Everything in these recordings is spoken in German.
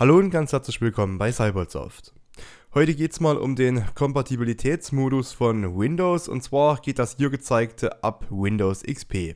Hallo und ganz herzlich willkommen bei Cybersoft. Heute geht es mal um den Kompatibilitätsmodus von Windows und zwar geht das hier gezeigte ab Windows XP.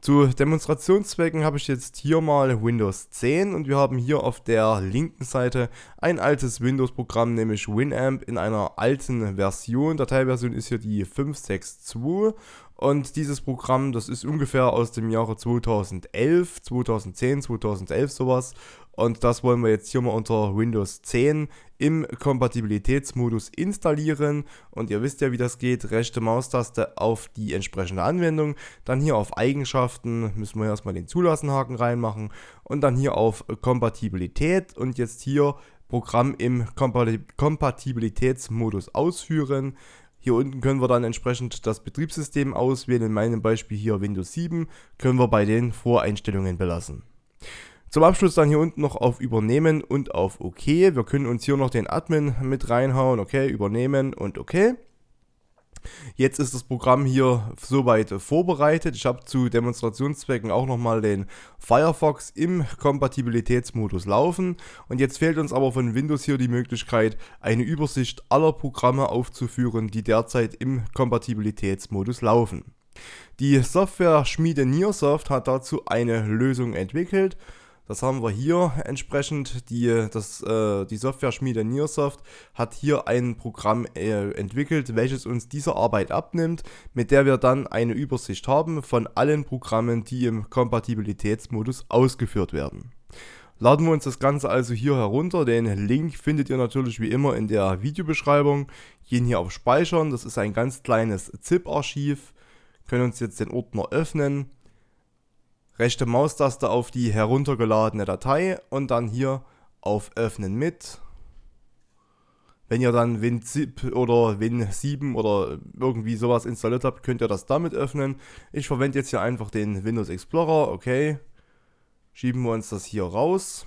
Zu Demonstrationszwecken habe ich jetzt hier mal Windows 10 und wir haben hier auf der linken Seite ein altes Windows-Programm, nämlich Winamp in einer alten Version. Dateiversion ist hier die 562 und dieses Programm, das ist ungefähr aus dem Jahre 2011, 2010, 2011 sowas. Und das wollen wir jetzt hier mal unter Windows 10 im Kompatibilitätsmodus installieren. Und ihr wisst ja, wie das geht. Rechte Maustaste auf die entsprechende Anwendung. Dann hier auf Eigenschaften müssen wir erstmal den Zulassenhaken reinmachen. Und dann hier auf Kompatibilität. Und jetzt hier Programm im Kompatibilitätsmodus ausführen. Hier unten können wir dann entsprechend das Betriebssystem auswählen. In meinem Beispiel hier Windows 7 können wir bei den Voreinstellungen belassen. Zum Abschluss dann hier unten noch auf Übernehmen und auf OK. Wir können uns hier noch den Admin mit reinhauen. Okay, Übernehmen und OK. Jetzt ist das Programm hier soweit vorbereitet. Ich habe zu Demonstrationszwecken auch nochmal den Firefox im Kompatibilitätsmodus laufen. Und jetzt fehlt uns aber von Windows hier die Möglichkeit, eine Übersicht aller Programme aufzuführen, die derzeit im Kompatibilitätsmodus laufen. Die Software Schmiede Nearsoft hat dazu eine Lösung entwickelt das haben wir hier entsprechend. Die, das, äh, die Software-Schmiede Nearsoft hat hier ein Programm äh, entwickelt, welches uns diese Arbeit abnimmt, mit der wir dann eine Übersicht haben von allen Programmen, die im Kompatibilitätsmodus ausgeführt werden. Laden wir uns das Ganze also hier herunter. Den Link findet ihr natürlich wie immer in der Videobeschreibung. Gehen hier auf Speichern. Das ist ein ganz kleines ZIP-Archiv. Können uns jetzt den Ordner öffnen rechte Maustaste auf die heruntergeladene Datei und dann hier auf Öffnen mit. Wenn ihr dann WinZip oder Win7 oder irgendwie sowas installiert habt, könnt ihr das damit öffnen. Ich verwende jetzt hier einfach den Windows Explorer, okay. Schieben wir uns das hier raus.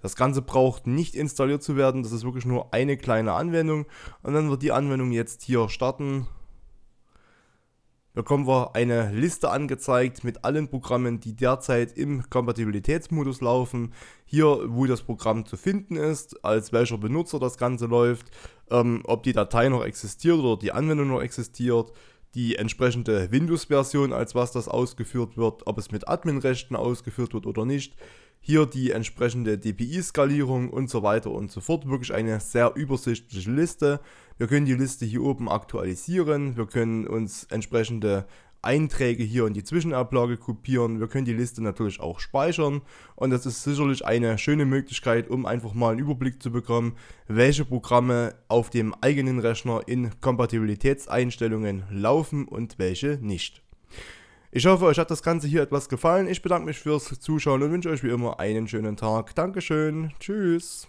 Das Ganze braucht nicht installiert zu werden, das ist wirklich nur eine kleine Anwendung. Und dann wird die Anwendung jetzt hier starten bekommen wir eine Liste angezeigt mit allen Programmen, die derzeit im Kompatibilitätsmodus laufen. Hier, wo das Programm zu finden ist, als welcher Benutzer das Ganze läuft, ähm, ob die Datei noch existiert oder die Anwendung noch existiert, die entsprechende Windows-Version, als was das ausgeführt wird, ob es mit Adminrechten ausgeführt wird oder nicht, hier die entsprechende DPI-Skalierung und so weiter und so fort. Wirklich eine sehr übersichtliche Liste. Wir können die Liste hier oben aktualisieren. Wir können uns entsprechende Einträge hier in die Zwischenablage kopieren. Wir können die Liste natürlich auch speichern und das ist sicherlich eine schöne Möglichkeit, um einfach mal einen Überblick zu bekommen, welche Programme auf dem eigenen Rechner in Kompatibilitätseinstellungen laufen und welche nicht. Ich hoffe, euch hat das Ganze hier etwas gefallen. Ich bedanke mich fürs Zuschauen und wünsche euch wie immer einen schönen Tag. Dankeschön. Tschüss.